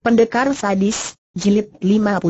Pendekar Sadis, Jilid 53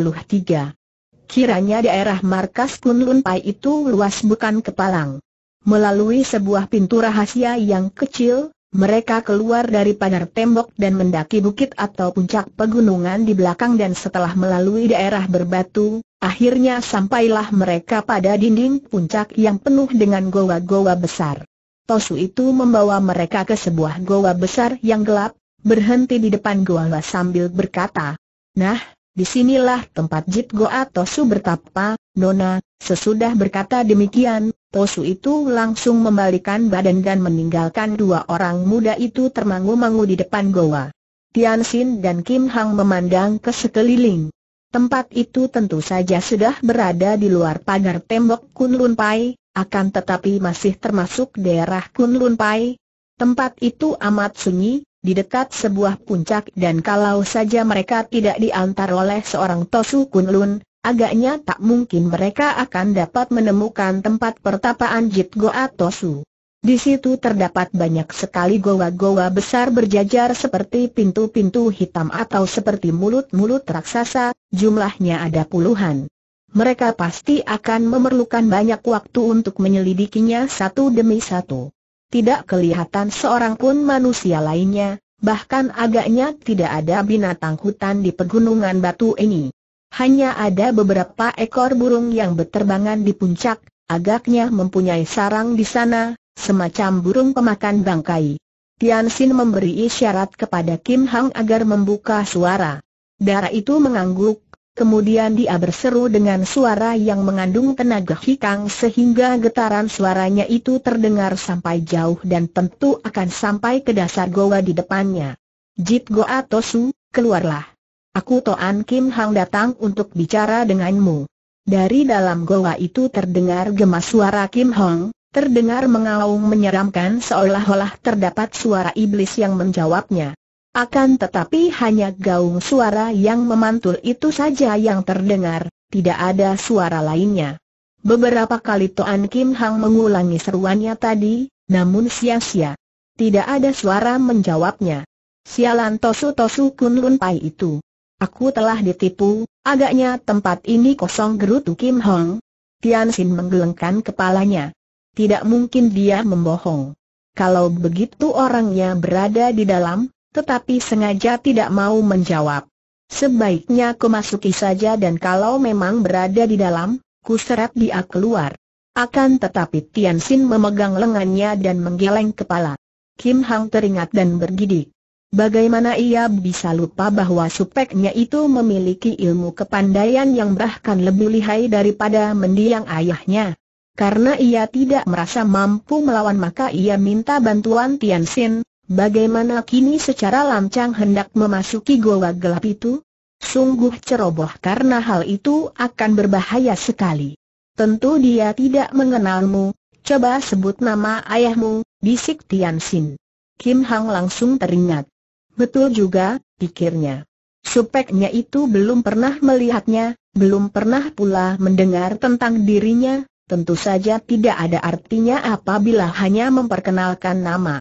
Kiranya daerah markas Kunlun Pai itu luas bukan kepalang. Melalui sebuah pintu rahasia yang kecil, mereka keluar dari pagar tembok dan mendaki bukit atau puncak pegunungan di belakang dan setelah melalui daerah berbatu, akhirnya sampailah mereka pada dinding puncak yang penuh dengan goa-goa besar. Tosu itu membawa mereka ke sebuah goa besar yang gelap, berhenti di depan Goa sambil berkata, Nah, disinilah tempat Jit Goa Tosu bertapa, Nona, sesudah berkata demikian, Tosu itu langsung membalikan badan dan meninggalkan dua orang muda itu termangu-mangu di depan Goa. Tian Xin dan Kim Hang memandang ke sekeliling. Tempat itu tentu saja sudah berada di luar pagar tembok Kunlun Pai, akan tetapi masih termasuk daerah Kunlun Pai. Tempat itu amat sunyi, di dekat sebuah puncak dan kalau saja mereka tidak diantar oleh seorang Tosu Kunlun, agaknya tak mungkin mereka akan dapat menemukan tempat pertapaan Jit Goa Tosu. Di situ terdapat banyak sekali goa-goa besar berjajar seperti pintu-pintu hitam atau seperti mulut-mulut raksasa, jumlahnya ada puluhan. Mereka pasti akan memerlukan banyak waktu untuk menyelidikinya satu demi satu tidak kelihatan seorang pun manusia lainnya, bahkan agaknya tidak ada binatang hutan di pegunungan batu ini. Hanya ada beberapa ekor burung yang berterbangan di puncak, agaknya mempunyai sarang di sana, semacam burung pemakan bangkai. Tian Xin memberi isyarat kepada Kim Hang agar membuka suara. Darah itu mengangguk, Kemudian dia berseru dengan suara yang mengandung tenaga hikang sehingga getaran suaranya itu terdengar sampai jauh dan tentu akan sampai ke dasar goa di depannya. Jit Goa Tosu, keluarlah. Aku Toan Kim Hang datang untuk bicara denganmu. Dari dalam goa itu terdengar gemas suara Kim Hong, terdengar mengaung menyeramkan seolah-olah terdapat suara iblis yang menjawabnya. Akan tetapi hanya gaung suara yang memantul itu saja yang terdengar, tidak ada suara lainnya. Beberapa kali Toan Kim Hang mengulangi seruannya tadi, namun sia-sia. Tidak ada suara menjawabnya. Sialan tosu-tosu kun lun pai itu. Aku telah ditipu, agaknya tempat ini kosong gerutu Kim Hong. Tian Xin menggelengkan kepalanya. Tidak mungkin dia membohong. Kalau begitu orangnya berada di dalam, tetapi sengaja tidak mau menjawab. Sebaiknya ku masuki saja dan kalau memang berada di dalam, ku seret dia keluar. Akan tetapi Tian Xin memegang lengannya dan menggeleng kepala. Kim Hang teringat dan bergidik. Bagaimana ia bisa lupa bahwa supeknya itu memiliki ilmu kepandaian yang bahkan lebih lihai daripada mendiang ayahnya? Karena ia tidak merasa mampu melawan maka ia minta bantuan Tian Xin, Bagaimana kini secara lancang hendak memasuki goa gelap itu? Sungguh ceroboh karena hal itu akan berbahaya sekali. Tentu dia tidak mengenalmu, coba sebut nama ayahmu, bisik Tian Xin. Kim Hang langsung teringat. Betul juga, pikirnya. Supeknya itu belum pernah melihatnya, belum pernah pula mendengar tentang dirinya, tentu saja tidak ada artinya apabila hanya memperkenalkan nama.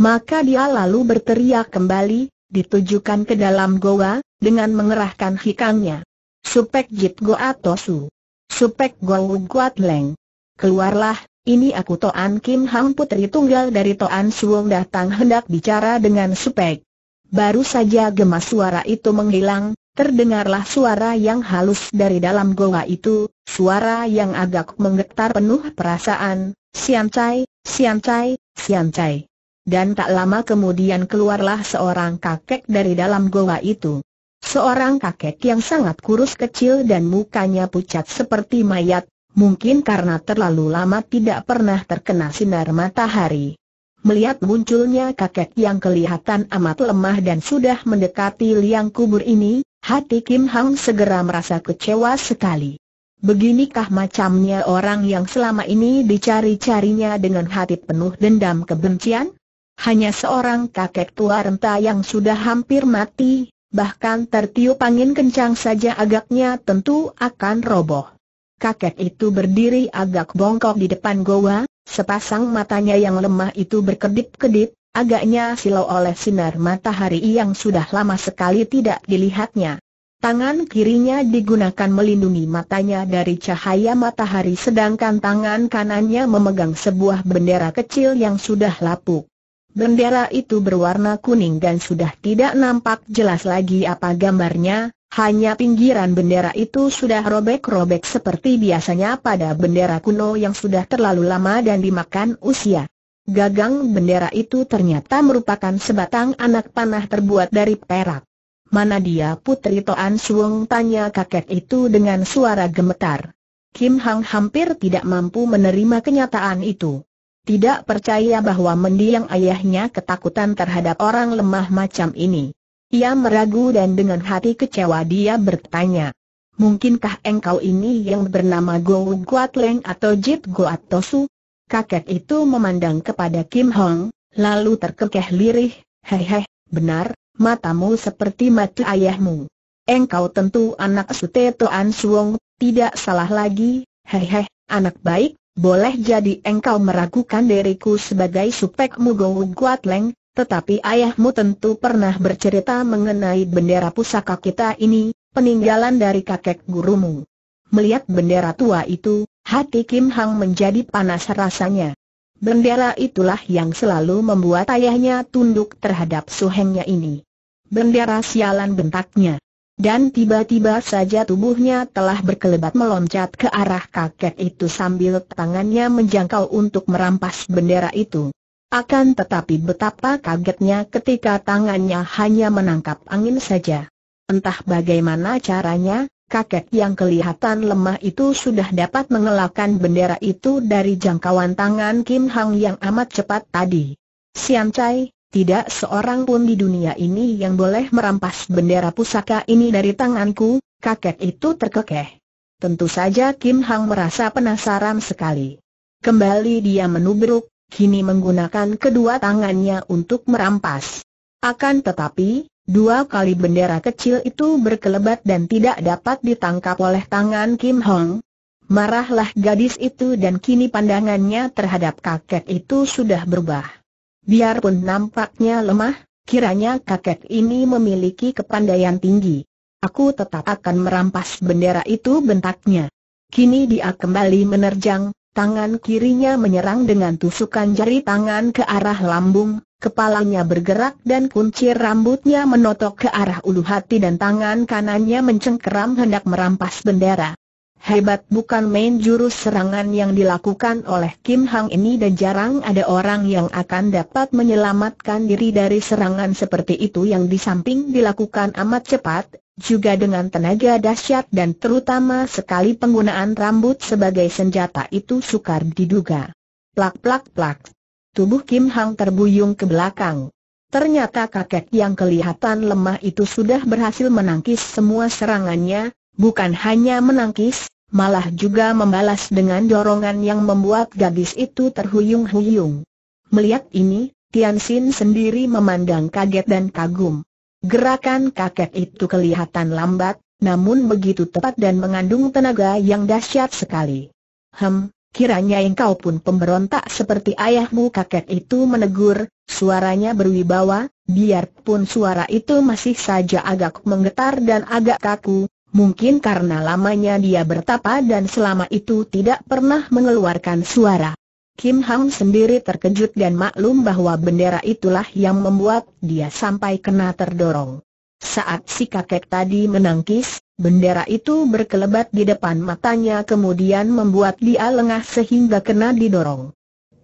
Maka dia lalu berteriak kembali, ditujukan ke dalam goa, dengan mengerahkan hikangnya. Supek Jit Goa Tosu. Supek Goa Guat Leng. Keluarlah, ini aku Toan Kim Hang Putri Tunggal dari Toan Suong datang hendak bicara dengan Supek. Baru saja gemas suara itu menghilang, terdengarlah suara yang halus dari dalam goa itu, suara yang agak menggetar penuh perasaan, Sian Chai, Sian dan tak lama kemudian keluarlah seorang kakek dari dalam goa itu. Seorang kakek yang sangat kurus kecil dan mukanya pucat seperti mayat, mungkin karena terlalu lama tidak pernah terkena sinar matahari. Melihat munculnya kakek yang kelihatan amat lemah dan sudah mendekati liang kubur ini, hati Kim Hang segera merasa kecewa sekali. Beginikah macamnya orang yang selama ini dicari-carinya dengan hati penuh dendam kebencian? Hanya seorang kakek tua renta yang sudah hampir mati, bahkan tertiup angin kencang saja agaknya tentu akan roboh. Kakek itu berdiri agak bongkok di depan goa, sepasang matanya yang lemah itu berkedip-kedip, agaknya silau oleh sinar matahari yang sudah lama sekali tidak dilihatnya. Tangan kirinya digunakan melindungi matanya dari cahaya matahari sedangkan tangan kanannya memegang sebuah bendera kecil yang sudah lapuk. Bendera itu berwarna kuning dan sudah tidak nampak jelas lagi apa gambarnya, hanya pinggiran bendera itu sudah robek-robek seperti biasanya pada bendera kuno yang sudah terlalu lama dan dimakan usia. Gagang bendera itu ternyata merupakan sebatang anak panah terbuat dari perak. Mana dia putri Toan Suong tanya kakek itu dengan suara gemetar. Kim Hang hampir tidak mampu menerima kenyataan itu tidak percaya bahwa mendiang ayahnya ketakutan terhadap orang lemah macam ini. Ia meragu dan dengan hati kecewa dia bertanya. Mungkinkah engkau ini yang bernama Go Guat Leng atau Jit Guat Tosu? Kakek itu memandang kepada Kim Hong, lalu terkekeh lirih, hehe, benar, matamu seperti mata ayahmu. Engkau tentu anak Sute Toan Suong, tidak salah lagi, hehe, anak baik, boleh jadi engkau meragukan diriku sebagai supek Mugowu Guat Leng, tetapi ayahmu tentu pernah bercerita mengenai bendera pusaka kita ini, peninggalan dari kakek gurumu. Melihat bendera tua itu, hati Kim Hang menjadi panas rasanya. Bendera itulah yang selalu membuat ayahnya tunduk terhadap suhengnya ini. Bendera sialan bentaknya dan tiba-tiba saja tubuhnya telah berkelebat meloncat ke arah kakek itu sambil tangannya menjangkau untuk merampas bendera itu. Akan tetapi betapa kagetnya ketika tangannya hanya menangkap angin saja. Entah bagaimana caranya, kakek yang kelihatan lemah itu sudah dapat mengelakkan bendera itu dari jangkauan tangan Kim Hang yang amat cepat tadi. Siam Chai, tidak seorang pun di dunia ini yang boleh merampas bendera pusaka ini dari tanganku, kakek itu terkekeh. Tentu saja Kim Hang merasa penasaran sekali. Kembali dia menubruk, kini menggunakan kedua tangannya untuk merampas. Akan tetapi, dua kali bendera kecil itu berkelebat dan tidak dapat ditangkap oleh tangan Kim Hong, Marahlah gadis itu dan kini pandangannya terhadap kakek itu sudah berubah. Biarpun nampaknya lemah, kiranya kakek ini memiliki kepandaian tinggi. Aku tetap akan merampas bendera itu bentaknya. Kini dia kembali menerjang, tangan kirinya menyerang dengan tusukan jari tangan ke arah lambung, kepalanya bergerak dan kuncir rambutnya menotok ke arah ulu hati dan tangan kanannya mencengkeram hendak merampas bendera. Hebat bukan main jurus serangan yang dilakukan oleh Kim Hang ini dan jarang ada orang yang akan dapat menyelamatkan diri dari serangan seperti itu yang di samping dilakukan amat cepat, juga dengan tenaga dahsyat dan terutama sekali penggunaan rambut sebagai senjata itu sukar diduga. Plak plak plak. Tubuh Kim Hang terbuyung ke belakang. Ternyata kakek yang kelihatan lemah itu sudah berhasil menangkis semua serangannya, bukan hanya menangkis, malah juga membalas dengan dorongan yang membuat gadis itu terhuyung-huyung. Melihat ini, Tian Xin sendiri memandang kaget dan kagum. Gerakan kakek itu kelihatan lambat, namun begitu tepat dan mengandung tenaga yang dahsyat sekali. Hem, kiranya engkau pun pemberontak seperti ayahmu kakek itu menegur, suaranya berwibawa, biarpun suara itu masih saja agak menggetar dan agak kaku, Mungkin karena lamanya dia bertapa dan selama itu tidak pernah mengeluarkan suara. Kim Hang sendiri terkejut dan maklum bahwa bendera itulah yang membuat dia sampai kena terdorong. Saat si kakek tadi menangkis, bendera itu berkelebat di depan matanya kemudian membuat dia lengah sehingga kena didorong.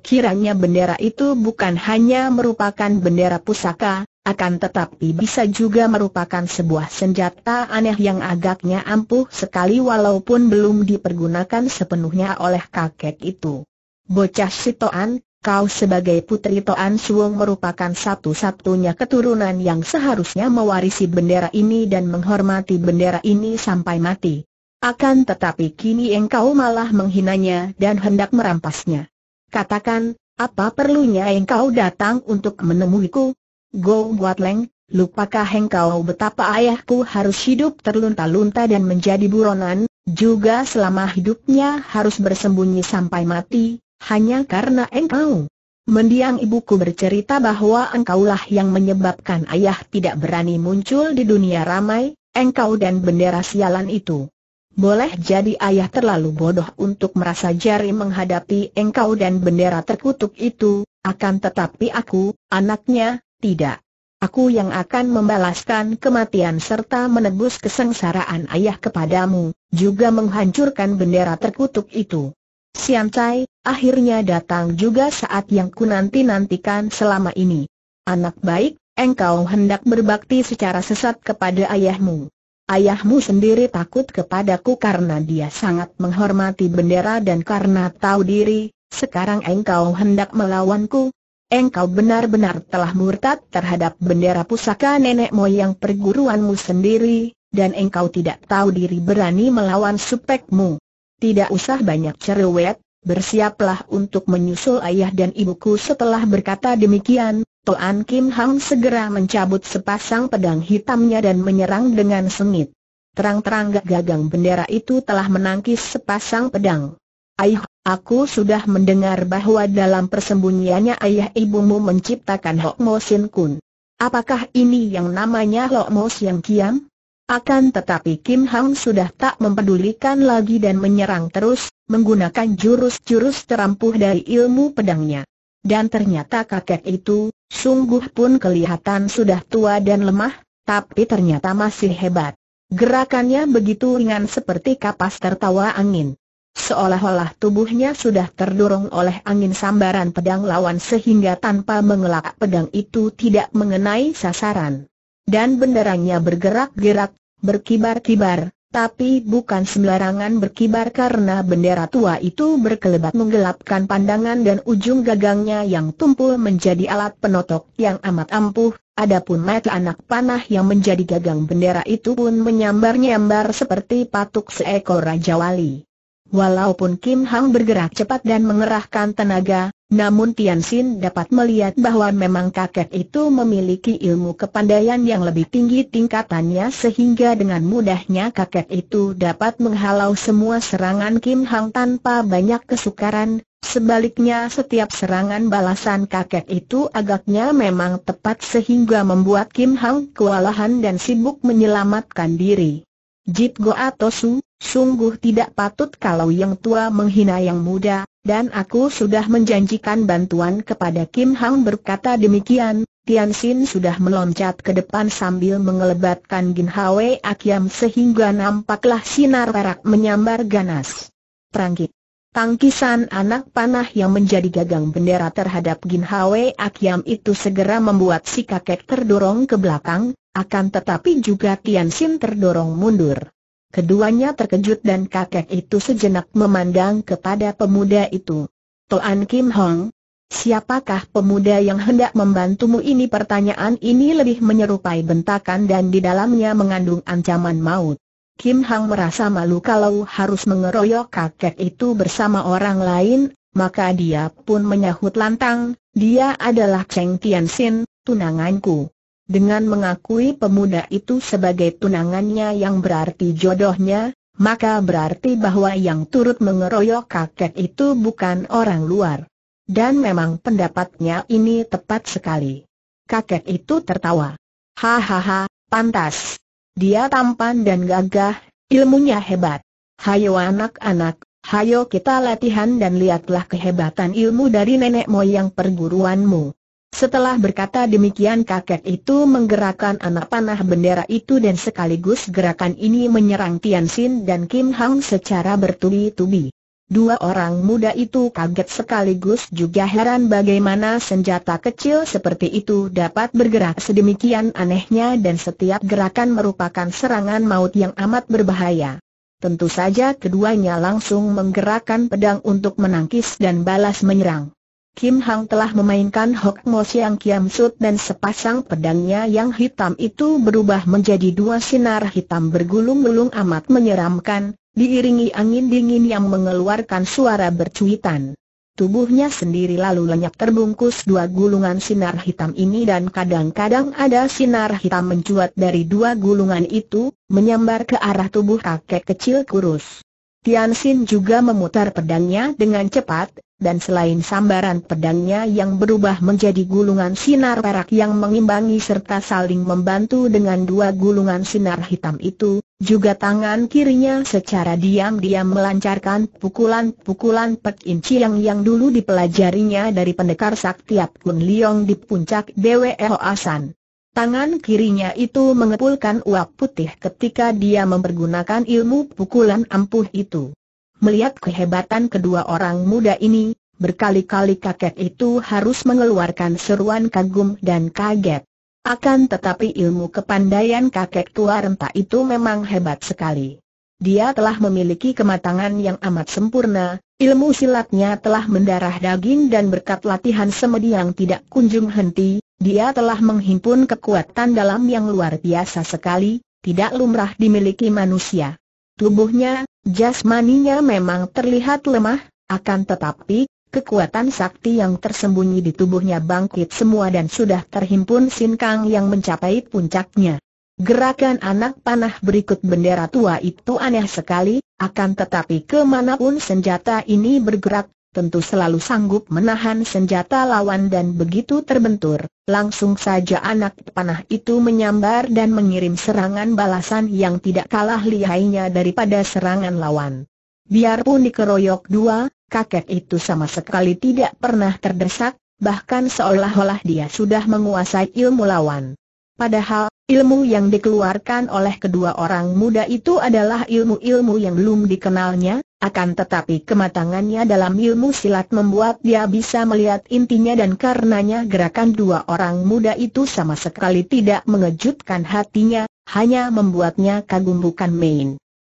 Kiranya bendera itu bukan hanya merupakan bendera pusaka, akan tetapi bisa juga merupakan sebuah senjata aneh yang agaknya ampuh sekali walaupun belum dipergunakan sepenuhnya oleh kakek itu. Bocah Sitoan, kau sebagai putri Toan Suong merupakan satu-satunya keturunan yang seharusnya mewarisi bendera ini dan menghormati bendera ini sampai mati. Akan tetapi kini engkau malah menghinanya dan hendak merampasnya. Katakan, apa perlunya engkau datang untuk menemuiku? Go Buat Leng, lupakah engkau betapa ayahku harus hidup terlunta-lunta dan menjadi buronan, juga selama hidupnya harus bersembunyi sampai mati, hanya karena engkau. Mendiang ibuku bercerita bahwa engkaulah yang menyebabkan ayah tidak berani muncul di dunia ramai, engkau dan bendera sialan itu. Boleh jadi ayah terlalu bodoh untuk merasa jari menghadapi engkau dan bendera terkutuk itu, akan tetapi aku, anaknya, tidak. Aku yang akan membalaskan kematian serta menebus kesengsaraan ayah kepadamu, juga menghancurkan bendera terkutuk itu. Siantai, akhirnya datang juga saat yang ku nanti-nantikan selama ini. Anak baik, engkau hendak berbakti secara sesat kepada ayahmu. Ayahmu sendiri takut kepadaku karena dia sangat menghormati bendera dan karena tahu diri, sekarang engkau hendak melawanku, engkau benar-benar telah murtad terhadap bendera pusaka nenek moyang perguruanmu sendiri, dan engkau tidak tahu diri berani melawan supekmu. Tidak usah banyak cerewet, bersiaplah untuk menyusul ayah dan ibuku setelah berkata demikian, Toan Kim Hang segera mencabut sepasang pedang hitamnya dan menyerang dengan sengit. Terang-terang gagang bendera itu telah menangkis sepasang pedang. Aih, Aku sudah mendengar bahwa dalam persembunyiannya ayah ibumu menciptakan Hok Mo Sin Kun. Apakah ini yang namanya Hok Mo Sin Kiam? Akan tetapi Kim Hang sudah tak mempedulikan lagi dan menyerang terus, menggunakan jurus-jurus terampuh dari ilmu pedangnya. Dan ternyata kakek itu, sungguh pun kelihatan sudah tua dan lemah, tapi ternyata masih hebat. Gerakannya begitu ringan seperti kapas tertawa angin. Seolah-olah tubuhnya sudah terdorong oleh angin sambaran pedang lawan sehingga tanpa mengelak pedang itu tidak mengenai sasaran. Dan benderangnya bergerak-gerak, berkibar-kibar, tapi bukan sembarangan berkibar karena bendera tua itu berkelebat menggelapkan pandangan dan ujung gagangnya yang tumpul menjadi alat penotok yang amat ampuh, adapun mata anak panah yang menjadi gagang bendera itu pun menyambar-nyambar seperti patuk seekor Raja Wali. Walaupun Kim Hang bergerak cepat dan mengerahkan tenaga, namun Tian Xin dapat melihat bahwa memang kakek itu memiliki ilmu kepandaian yang lebih tinggi tingkatannya sehingga dengan mudahnya kakek itu dapat menghalau semua serangan Kim Hang tanpa banyak kesukaran, sebaliknya setiap serangan balasan kakek itu agaknya memang tepat sehingga membuat Kim Hang kewalahan dan sibuk menyelamatkan diri. Jit Goa Atosu Sungguh tidak patut kalau yang tua menghina yang muda, dan aku sudah menjanjikan bantuan kepada Kim Hang berkata demikian, Tian Xin sudah meloncat ke depan sambil mengelebatkan Gin Hwe Akiam sehingga nampaklah sinar perak menyambar ganas. Perangkit. Tangkisan anak panah yang menjadi gagang bendera terhadap Gin Hwe Akiam itu segera membuat si kakek terdorong ke belakang, akan tetapi juga Tian Xin terdorong mundur keduanya terkejut dan kakek itu sejenak memandang kepada pemuda itu. Toan Kim Hong, siapakah pemuda yang hendak membantumu ini? Pertanyaan ini lebih menyerupai bentakan dan di dalamnya mengandung ancaman maut. Kim Hong merasa malu kalau harus mengeroyok kakek itu bersama orang lain, maka dia pun menyahut lantang, dia adalah Cheng Tianxin, tunanganku. Dengan mengakui pemuda itu sebagai tunangannya yang berarti jodohnya, maka berarti bahwa yang turut mengeroyok kakek itu bukan orang luar. Dan memang pendapatnya ini tepat sekali. Kakek itu tertawa. Hahaha, pantas. Dia tampan dan gagah, ilmunya hebat. Hayo anak-anak, hayo kita latihan dan lihatlah kehebatan ilmu dari nenek moyang perguruanmu. Setelah berkata demikian kakek itu menggerakkan anak panah bendera itu dan sekaligus gerakan ini menyerang Tian Xin dan Kim Hang secara bertubi-tubi. Dua orang muda itu kaget sekaligus juga heran bagaimana senjata kecil seperti itu dapat bergerak sedemikian anehnya dan setiap gerakan merupakan serangan maut yang amat berbahaya. Tentu saja keduanya langsung menggerakkan pedang untuk menangkis dan balas menyerang. Kim Hang telah memainkan Hok Mo Siang Kiam Sut dan sepasang pedangnya yang hitam itu berubah menjadi dua sinar hitam bergulung-gulung amat menyeramkan, diiringi angin dingin yang mengeluarkan suara bercuitan. Tubuhnya sendiri lalu lenyap terbungkus dua gulungan sinar hitam ini dan kadang-kadang ada sinar hitam mencuat dari dua gulungan itu, menyambar ke arah tubuh kakek kecil kurus. Tian Xin juga memutar pedangnya dengan cepat, dan selain sambaran pedangnya yang berubah menjadi gulungan sinar perak yang mengimbangi serta saling membantu dengan dua gulungan sinar hitam itu, juga tangan kirinya secara diam-diam melancarkan pukulan-pukulan Pek In Chiang yang dulu dipelajarinya dari pendekar sakti Kun Liong di puncak Ho Asan. Tangan kirinya itu mengepulkan uap putih ketika dia mempergunakan ilmu pukulan ampuh itu. Melihat kehebatan kedua orang muda ini, berkali-kali kakek itu harus mengeluarkan seruan kagum dan kaget. Akan tetapi ilmu kepandaian kakek tua renta itu memang hebat sekali. Dia telah memiliki kematangan yang amat sempurna, ilmu silatnya telah mendarah daging dan berkat latihan semedi yang tidak kunjung henti, dia telah menghimpun kekuatan dalam yang luar biasa sekali, tidak lumrah dimiliki manusia. Tubuhnya, jasmaninya memang terlihat lemah, akan tetapi, kekuatan sakti yang tersembunyi di tubuhnya bangkit semua dan sudah terhimpun sinkang yang mencapai puncaknya. Gerakan anak panah berikut bendera tua itu aneh sekali, akan tetapi kemanapun senjata ini bergerak, tentu selalu sanggup menahan senjata lawan dan begitu terbentur, langsung saja anak panah itu menyambar dan mengirim serangan balasan yang tidak kalah lihainya daripada serangan lawan. Biarpun dikeroyok dua, kakek itu sama sekali tidak pernah terdesak, bahkan seolah-olah dia sudah menguasai ilmu lawan. Padahal, Ilmu yang dikeluarkan oleh kedua orang muda itu adalah ilmu-ilmu yang belum dikenalnya, akan tetapi kematangannya dalam ilmu silat membuat dia bisa melihat intinya dan karenanya gerakan dua orang muda itu sama sekali tidak mengejutkan hatinya, hanya membuatnya kagum bukan main.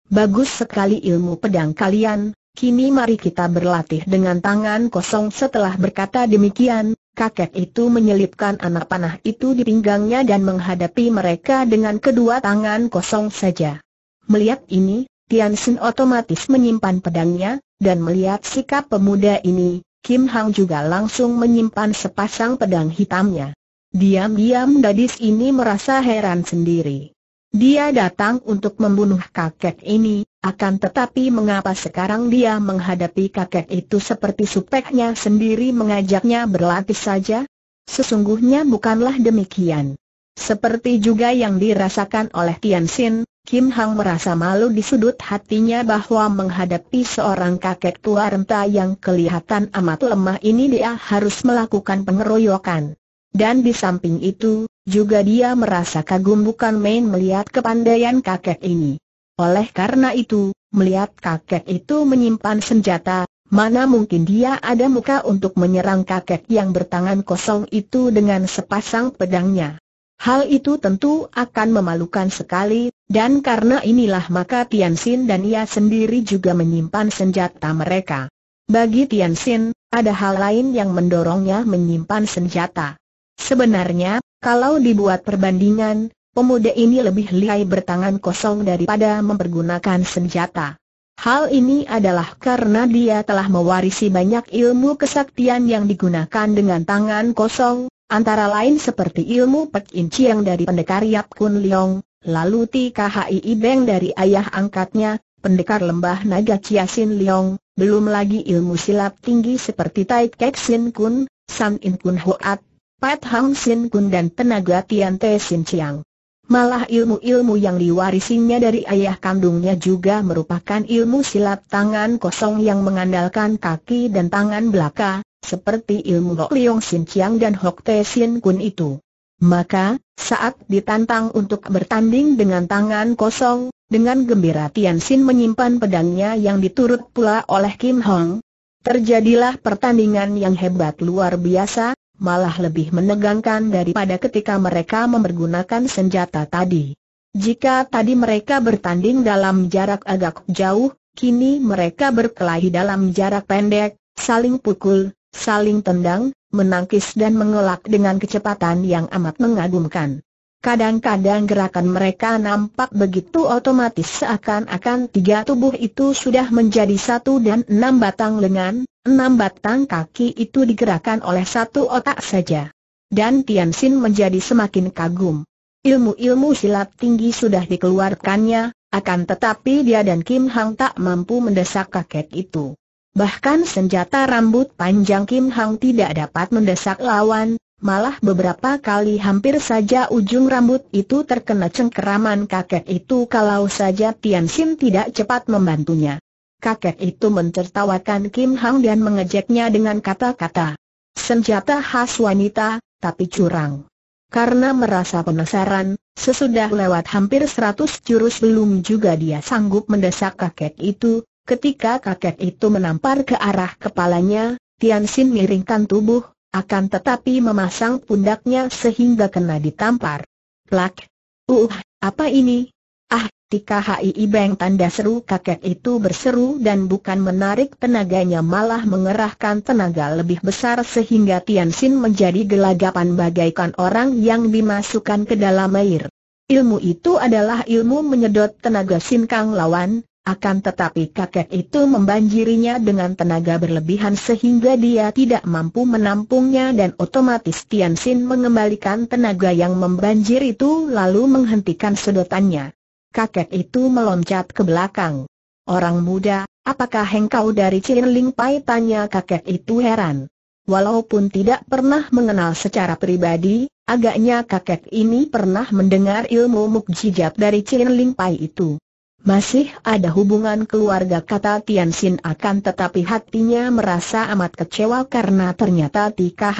Bagus sekali ilmu pedang kalian, Kini mari kita berlatih dengan tangan kosong setelah berkata demikian, kakek itu menyelipkan anak panah itu di pinggangnya dan menghadapi mereka dengan kedua tangan kosong saja. Melihat ini, Tian Sin otomatis menyimpan pedangnya, dan melihat sikap pemuda ini, Kim Hang juga langsung menyimpan sepasang pedang hitamnya. Diam-diam gadis ini merasa heran sendiri. Dia datang untuk membunuh kakek ini, akan tetapi mengapa sekarang dia menghadapi kakek itu seperti supeknya sendiri mengajaknya berlatih saja? Sesungguhnya bukanlah demikian. Seperti juga yang dirasakan oleh Tian Xin, Kim Hang merasa malu di sudut hatinya bahwa menghadapi seorang kakek tua renta yang kelihatan amat lemah ini dia harus melakukan pengeroyokan. Dan di samping itu, juga dia merasa kagum bukan main melihat kepandaian kakek ini. Oleh karena itu, melihat kakek itu menyimpan senjata, mana mungkin dia ada muka untuk menyerang kakek yang bertangan kosong itu dengan sepasang pedangnya. Hal itu tentu akan memalukan sekali, dan karena inilah maka Tian Xin dan ia sendiri juga menyimpan senjata mereka. Bagi Tian Xin, ada hal lain yang mendorongnya menyimpan senjata. Sebenarnya, kalau dibuat perbandingan, pemuda ini lebih lihai bertangan kosong daripada mempergunakan senjata. Hal ini adalah karena dia telah mewarisi banyak ilmu kesaktian yang digunakan dengan tangan kosong, antara lain seperti ilmu Pek In Chiang dari pendekar Yap Kun Leong, lalu TKHI Ibeng dari ayah angkatnya, pendekar lembah naga Sin Leong, belum lagi ilmu silap tinggi seperti Tai Kek Sin Kun, San In Kun Hoat, Pat Hang Sin Kun dan tenaga Tian Te Sin Chiang. Malah ilmu-ilmu yang diwarisinya dari ayah kandungnya juga merupakan ilmu silat tangan kosong yang mengandalkan kaki dan tangan belaka, seperti ilmu Hok Leong Sin Chiang dan Hok Te Sin Kun itu. Maka, saat ditantang untuk bertanding dengan tangan kosong, dengan gembira Tian Sin menyimpan pedangnya yang diturut pula oleh Kim Hong. Terjadilah pertandingan yang hebat luar biasa, malah lebih menegangkan daripada ketika mereka mempergunakan senjata tadi. Jika tadi mereka bertanding dalam jarak agak jauh, kini mereka berkelahi dalam jarak pendek, saling pukul, saling tendang, menangkis dan mengelak dengan kecepatan yang amat mengagumkan. Kadang-kadang gerakan mereka nampak begitu otomatis seakan-akan tiga tubuh itu sudah menjadi satu dan enam batang lengan, Enam batang kaki itu digerakkan oleh satu otak saja. Dan Tian Xin menjadi semakin kagum. Ilmu-ilmu silat tinggi sudah dikeluarkannya, akan tetapi dia dan Kim Hang tak mampu mendesak kakek itu. Bahkan senjata rambut panjang Kim Hang tidak dapat mendesak lawan, malah beberapa kali hampir saja ujung rambut itu terkena cengkeraman kakek itu kalau saja Tian Xin tidak cepat membantunya kakek itu mencertawakan Kim Hang dan mengejeknya dengan kata-kata senjata khas wanita, tapi curang. Karena merasa penasaran, sesudah lewat hampir seratus jurus belum juga dia sanggup mendesak kakek itu, ketika kakek itu menampar ke arah kepalanya, Tian Xin miringkan tubuh, akan tetapi memasang pundaknya sehingga kena ditampar. Plak! Uh, apa ini? Ah, ketika HII Beng tanda seru kakek itu berseru dan bukan menarik tenaganya malah mengerahkan tenaga lebih besar sehingga Tian Xin menjadi gelagapan bagaikan orang yang dimasukkan ke dalam air. Ilmu itu adalah ilmu menyedot tenaga Kang lawan, akan tetapi kakek itu membanjirinya dengan tenaga berlebihan sehingga dia tidak mampu menampungnya dan otomatis Tian Xin mengembalikan tenaga yang membanjir itu lalu menghentikan sedotannya kakek itu meloncat ke belakang. Orang muda, apakah engkau dari Cirling Pai? Tanya kakek itu heran. Walaupun tidak pernah mengenal secara pribadi, agaknya kakek ini pernah mendengar ilmu mukjizat dari Cirling Pai itu. Masih ada hubungan keluarga kata Tian Xin akan tetapi hatinya merasa amat kecewa karena ternyata Tika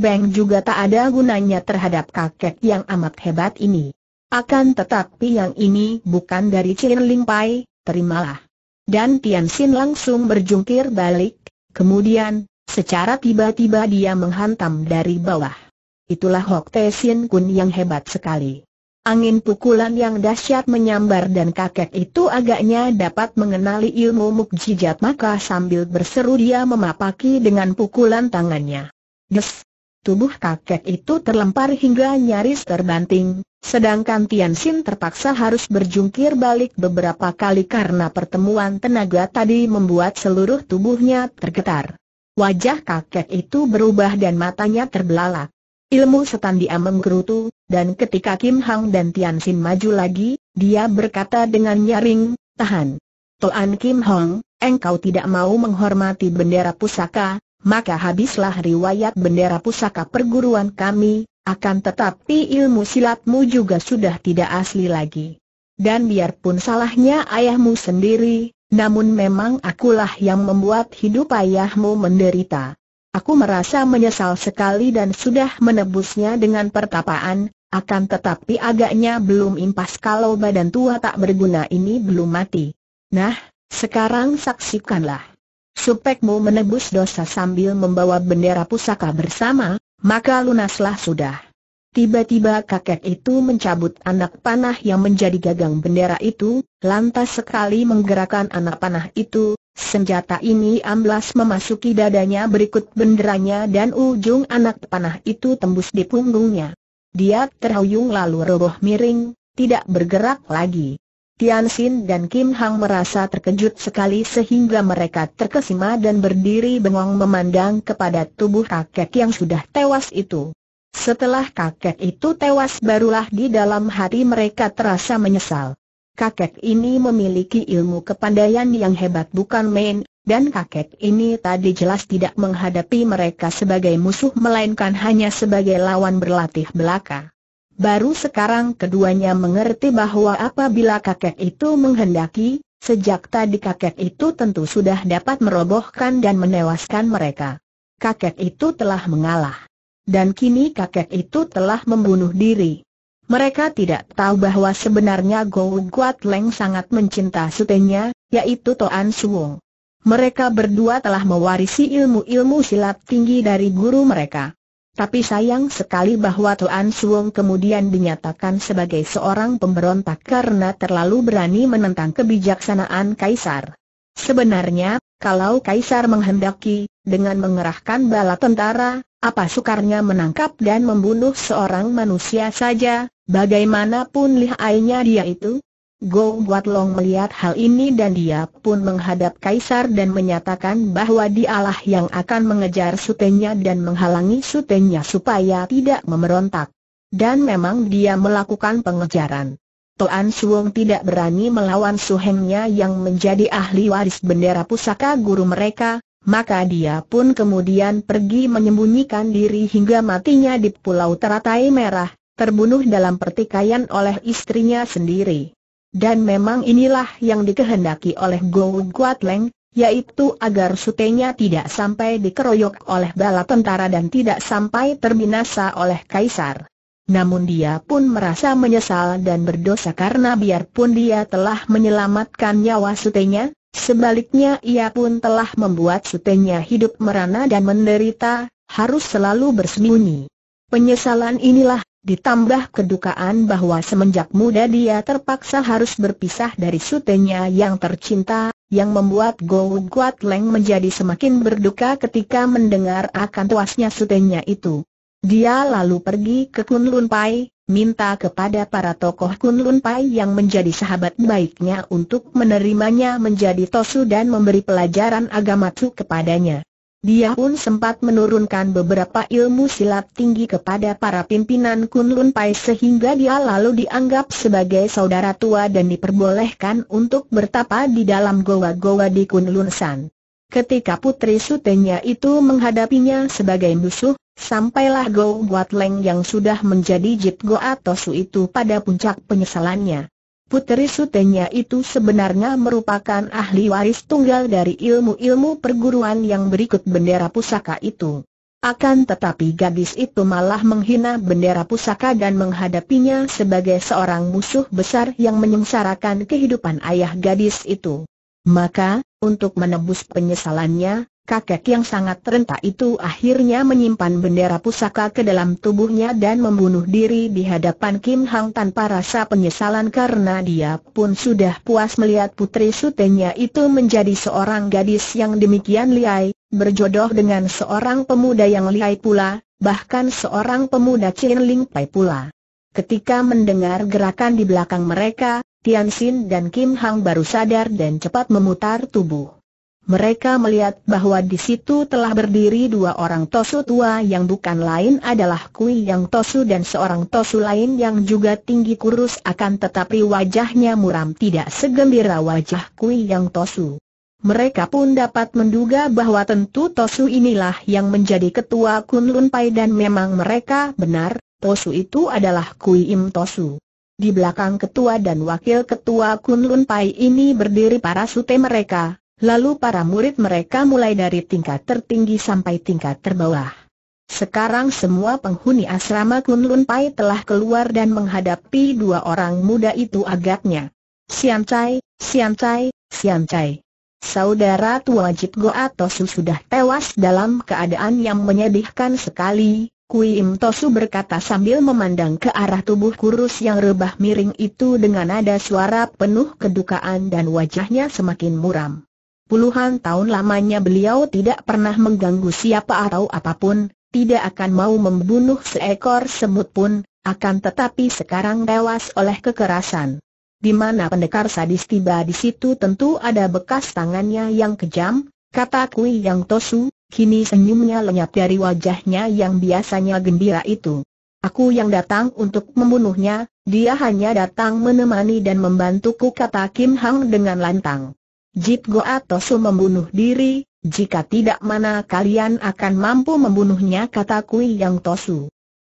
Beng juga tak ada gunanya terhadap kakek yang amat hebat ini. Akan tetapi yang ini bukan dari Chin Ling Pai, terimalah. Dan Tian Xin langsung berjungkir balik, kemudian, secara tiba-tiba dia menghantam dari bawah. Itulah Hok Te Sin Kun yang hebat sekali. Angin pukulan yang dahsyat menyambar dan kakek itu agaknya dapat mengenali ilmu mukjizat maka sambil berseru dia memapaki dengan pukulan tangannya. Des, Tubuh kakek itu terlempar hingga nyaris terbanting, sedangkan Tian Xin terpaksa harus berjungkir balik beberapa kali karena pertemuan tenaga tadi membuat seluruh tubuhnya tergetar. Wajah kakek itu berubah dan matanya terbelalak. Ilmu setan dia menggerutu, dan ketika Kim Hang dan Tian Xin maju lagi, dia berkata dengan nyaring, tahan. Toan Kim Hong, engkau tidak mau menghormati bendera pusaka, maka habislah riwayat bendera pusaka perguruan kami, akan tetapi ilmu silatmu juga sudah tidak asli lagi. Dan biarpun salahnya ayahmu sendiri, namun memang akulah yang membuat hidup ayahmu menderita. Aku merasa menyesal sekali dan sudah menebusnya dengan pertapaan, akan tetapi agaknya belum impas kalau badan tua tak berguna ini belum mati. Nah, sekarang saksikanlah. Supekmu menebus dosa sambil membawa bendera pusaka bersama, maka lunaslah sudah. Tiba-tiba kakek itu mencabut anak panah yang menjadi gagang bendera itu, lantas sekali menggerakkan anak panah itu, senjata ini amblas memasuki dadanya berikut benderanya dan ujung anak panah itu tembus di punggungnya. Dia terhuyung lalu roboh miring, tidak bergerak lagi. Tian Xin dan Kim Hang merasa terkejut sekali sehingga mereka terkesima dan berdiri bengong memandang kepada tubuh kakek yang sudah tewas itu. Setelah kakek itu tewas barulah di dalam hati mereka terasa menyesal. Kakek ini memiliki ilmu kepandaian yang hebat bukan main, dan kakek ini tadi jelas tidak menghadapi mereka sebagai musuh melainkan hanya sebagai lawan berlatih belaka. Baru sekarang keduanya mengerti bahwa apabila kakek itu menghendaki, sejak tadi kakek itu tentu sudah dapat merobohkan dan menewaskan mereka. Kakek itu telah mengalah. Dan kini kakek itu telah membunuh diri. Mereka tidak tahu bahwa sebenarnya Gou Guat Leng sangat mencinta sutenya, yaitu Toan Suong. Mereka berdua telah mewarisi ilmu-ilmu silat tinggi dari guru mereka. Tapi sayang sekali bahwa Tuan Suong kemudian dinyatakan sebagai seorang pemberontak karena terlalu berani menentang kebijaksanaan Kaisar. Sebenarnya, kalau Kaisar menghendaki, dengan mengerahkan bala tentara, apa sukarnya menangkap dan membunuh seorang manusia saja, bagaimanapun lihainya dia itu, Go Buat Long melihat hal ini dan dia pun menghadap Kaisar dan menyatakan bahwa dialah yang akan mengejar sutenya dan menghalangi sutenya supaya tidak memberontak. Dan memang dia melakukan pengejaran. Toan Suong tidak berani melawan Suhengnya yang menjadi ahli waris bendera pusaka guru mereka, maka dia pun kemudian pergi menyembunyikan diri hingga matinya di Pulau Teratai Merah, terbunuh dalam pertikaian oleh istrinya sendiri. Dan memang inilah yang dikehendaki oleh Gou Guat Leng, yaitu agar sutenya tidak sampai dikeroyok oleh bala tentara dan tidak sampai terbinasa oleh kaisar. Namun dia pun merasa menyesal dan berdosa karena biarpun dia telah menyelamatkan nyawa sutenya, sebaliknya ia pun telah membuat sutenya hidup merana dan menderita, harus selalu bersembunyi. Penyesalan inilah Ditambah kedukaan bahwa semenjak muda dia terpaksa harus berpisah dari sutenya yang tercinta, yang membuat Go Kuat Leng menjadi semakin berduka ketika mendengar akan tuasnya sutenya itu. Dia lalu pergi ke Kunlun Pai, minta kepada para tokoh Kunlun Pai yang menjadi sahabat baiknya untuk menerimanya menjadi tosu dan memberi pelajaran agama Tu kepadanya. Dia pun sempat menurunkan beberapa ilmu silat tinggi kepada para pimpinan Kunlun Pai sehingga dia lalu dianggap sebagai saudara tua dan diperbolehkan untuk bertapa di dalam goa-goa di Kunlun San. Ketika putri sutenya itu menghadapinya sebagai musuh, sampailah Go Buat Leng yang sudah menjadi Jip Goa Tosu itu pada puncak penyesalannya. Puteri Sutenya itu sebenarnya merupakan ahli waris tunggal dari ilmu-ilmu perguruan yang berikut bendera pusaka itu. Akan tetapi gadis itu malah menghina bendera pusaka dan menghadapinya sebagai seorang musuh besar yang menyengsarakan kehidupan ayah gadis itu. Maka, untuk menebus penyesalannya, Kakek yang sangat rentak itu akhirnya menyimpan bendera pusaka ke dalam tubuhnya dan membunuh diri di hadapan Kim Hang tanpa rasa penyesalan karena dia pun sudah puas melihat putri sutenya itu menjadi seorang gadis yang demikian liai, berjodoh dengan seorang pemuda yang liai pula, bahkan seorang pemuda Chin Ling Pai pula. Ketika mendengar gerakan di belakang mereka, Tian Xin dan Kim Hang baru sadar dan cepat memutar tubuh. Mereka melihat bahwa di situ telah berdiri dua orang Tosu tua yang bukan lain adalah Kui Yang Tosu dan seorang Tosu lain yang juga tinggi kurus akan tetapi wajahnya muram tidak segembira wajah Kui Yang Tosu. Mereka pun dapat menduga bahwa tentu Tosu inilah yang menjadi ketua Kunlun Pai dan memang mereka benar, Tosu itu adalah Kui Im Tosu. Di belakang ketua dan wakil ketua Kunlun Pai ini berdiri para sute mereka, Lalu para murid mereka mulai dari tingkat tertinggi sampai tingkat terbawah. Sekarang semua penghuni asrama Kunlun Pai telah keluar dan menghadapi dua orang muda itu agaknya. Sian Chai, Sian Chai, Sian Chai. Saudara tua Jit Go Atosu sudah tewas dalam keadaan yang menyedihkan sekali. Kui Im Tosu berkata sambil memandang ke arah tubuh kurus yang rebah miring itu dengan nada suara penuh kedukaan dan wajahnya semakin muram puluhan tahun lamanya beliau tidak pernah mengganggu siapa atau apapun, tidak akan mau membunuh seekor semut pun, akan tetapi sekarang tewas oleh kekerasan. Di mana pendekar sadis tiba di situ tentu ada bekas tangannya yang kejam, kata Kui Yang Tosu, kini senyumnya lenyap dari wajahnya yang biasanya gembira itu. Aku yang datang untuk membunuhnya, dia hanya datang menemani dan membantuku kata Kim Hang dengan lantang. Jip Tosu membunuh diri, jika tidak mana kalian akan mampu membunuhnya kata Kui Yang Tosu.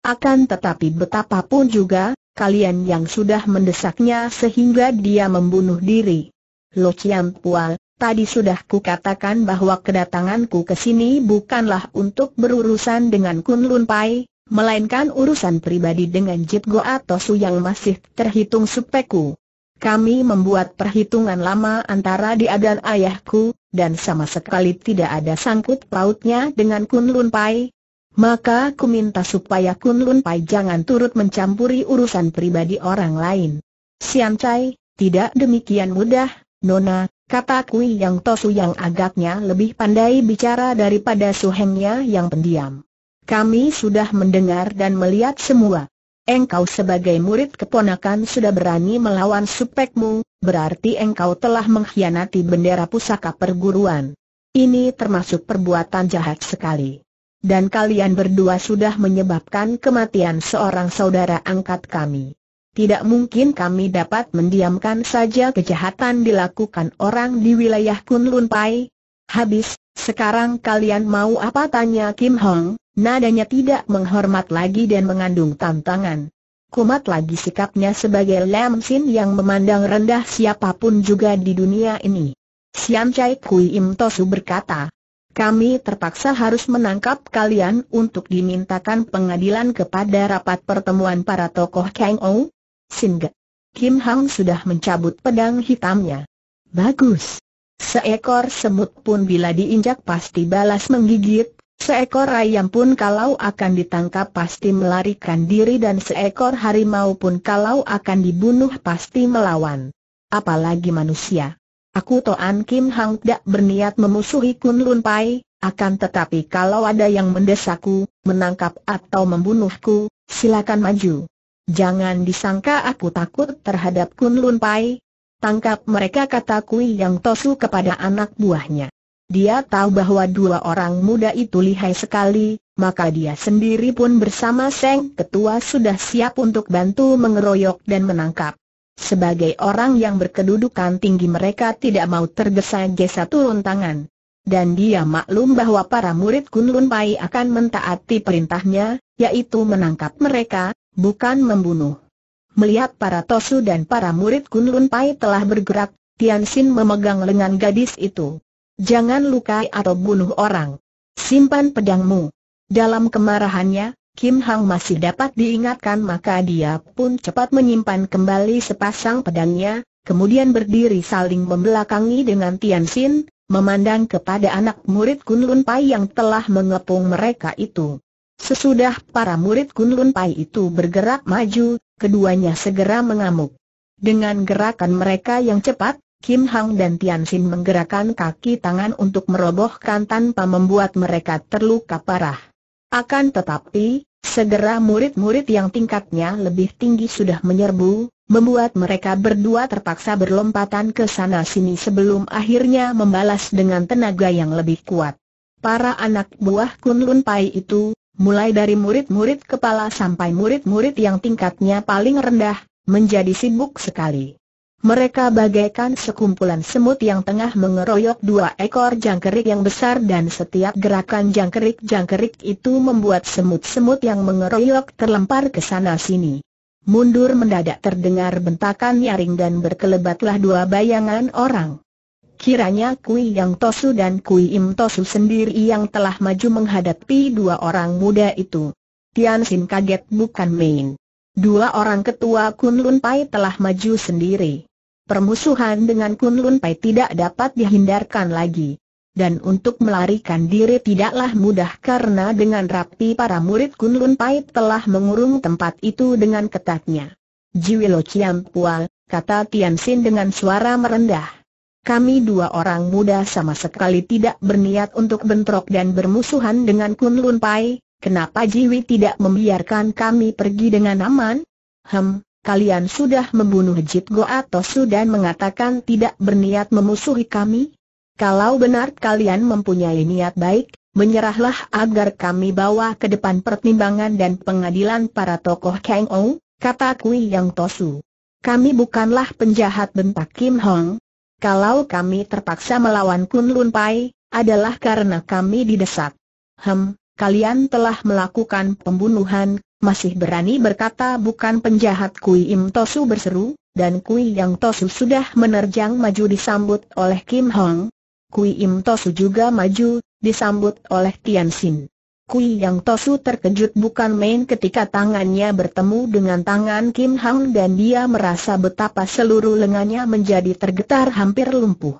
Akan tetapi betapapun juga, kalian yang sudah mendesaknya sehingga dia membunuh diri. Lo Chiam Pual, tadi sudah ku katakan bahwa kedatanganku ke sini bukanlah untuk berurusan dengan Kun Lun Pai, melainkan urusan pribadi dengan Jip Tosu yang masih terhitung supeku. Kami membuat perhitungan lama antara dia dan ayahku, dan sama sekali tidak ada sangkut pautnya dengan Kunlun Pai. Maka ku minta supaya Kunlun Pai jangan turut mencampuri urusan pribadi orang lain. Sian Chai, tidak demikian mudah, Nona, kata Kui Yang Tosu yang agaknya lebih pandai bicara daripada suhengnya yang pendiam. Kami sudah mendengar dan melihat semua engkau sebagai murid keponakan sudah berani melawan supekmu, berarti engkau telah mengkhianati bendera pusaka perguruan. Ini termasuk perbuatan jahat sekali. Dan kalian berdua sudah menyebabkan kematian seorang saudara angkat kami. Tidak mungkin kami dapat mendiamkan saja kejahatan dilakukan orang di wilayah Kunlun Pai. Habis, sekarang kalian mau apa tanya Kim Hong, Nadanya tidak menghormat lagi dan mengandung tantangan. Kumat lagi sikapnya sebagai Lam Sin yang memandang rendah siapapun juga di dunia ini. Siam Chai Kui Im Tosu berkata, kami terpaksa harus menangkap kalian untuk dimintakan pengadilan kepada rapat pertemuan para tokoh Kang Ou. Kim Hang sudah mencabut pedang hitamnya. Bagus. Seekor semut pun bila diinjak pasti balas menggigit, Seekor ayam pun kalau akan ditangkap pasti melarikan diri dan seekor harimau pun kalau akan dibunuh pasti melawan. Apalagi manusia. Aku Toan Kim Hang tidak berniat memusuhi Kun Lun Pai, akan tetapi kalau ada yang mendesakku, menangkap atau membunuhku, silakan maju. Jangan disangka aku takut terhadap Kun Lun Pai. Tangkap mereka kata Kui Yang Tosu kepada anak buahnya. Dia tahu bahwa dua orang muda itu lihai sekali, maka dia sendiri pun bersama Seng Ketua sudah siap untuk bantu mengeroyok dan menangkap. Sebagai orang yang berkedudukan tinggi mereka tidak mau tergesa-gesa turun tangan. Dan dia maklum bahwa para murid Kunlun Pai akan mentaati perintahnya, yaitu menangkap mereka, bukan membunuh. Melihat para Tosu dan para murid Kunlun Pai telah bergerak, Tianxin memegang lengan gadis itu. Jangan lukai atau bunuh orang. Simpan pedangmu. Dalam kemarahannya, Kim Hang masih dapat diingatkan maka dia pun cepat menyimpan kembali sepasang pedangnya, kemudian berdiri saling membelakangi dengan Tian Xin, memandang kepada anak murid Kun Lun Pai yang telah mengepung mereka itu. Sesudah para murid Kun Lun Pai itu bergerak maju, keduanya segera mengamuk. Dengan gerakan mereka yang cepat, Kim Hang dan Tian Xin menggerakkan kaki tangan untuk merobohkan tanpa membuat mereka terluka parah. Akan tetapi, segera murid-murid yang tingkatnya lebih tinggi sudah menyerbu, membuat mereka berdua terpaksa berlompatan ke sana-sini sebelum akhirnya membalas dengan tenaga yang lebih kuat. Para anak buah Kun Lun Pai itu, mulai dari murid-murid kepala sampai murid-murid yang tingkatnya paling rendah, menjadi sibuk sekali. Mereka bagaikan sekumpulan semut yang tengah mengeroyok dua ekor jangkrik yang besar dan setiap gerakan jangkrik-jangkrik itu membuat semut-semut yang mengeroyok terlempar ke sana-sini. Mundur mendadak terdengar bentakan nyaring dan berkelebatlah dua bayangan orang. Kiranya Kui Yang Tosu dan Kui Im Tosu sendiri yang telah maju menghadapi dua orang muda itu. Tian Xin kaget bukan main. Dua orang ketua Kun Lun Pai telah maju sendiri permusuhan dengan Kunlun Pai tidak dapat dihindarkan lagi. Dan untuk melarikan diri tidaklah mudah karena dengan rapi para murid Kunlun Pai telah mengurung tempat itu dengan ketatnya. Jiwilo Pual, kata Tian Xin dengan suara merendah. Kami dua orang muda sama sekali tidak berniat untuk bentrok dan bermusuhan dengan Kunlun Pai, kenapa Jiwi tidak membiarkan kami pergi dengan aman? Hem, kalian sudah membunuh Jit Go atau sudah mengatakan tidak berniat memusuhi kami? Kalau benar kalian mempunyai niat baik, menyerahlah agar kami bawa ke depan pertimbangan dan pengadilan para tokoh Kang Ou, kata Kui Yang Tosu. Kami bukanlah penjahat bentak Kim Hong. Kalau kami terpaksa melawan Kun Lun Pai, adalah karena kami didesak. Hem, kalian telah melakukan pembunuhan, masih berani berkata bukan penjahat Kui Im Tosu berseru, dan Kui Yang Tosu sudah menerjang maju disambut oleh Kim Hong. Kui Im Tosu juga maju, disambut oleh Tian Xin. Kui Yang Tosu terkejut bukan main ketika tangannya bertemu dengan tangan Kim Hong dan dia merasa betapa seluruh lengannya menjadi tergetar hampir lumpuh.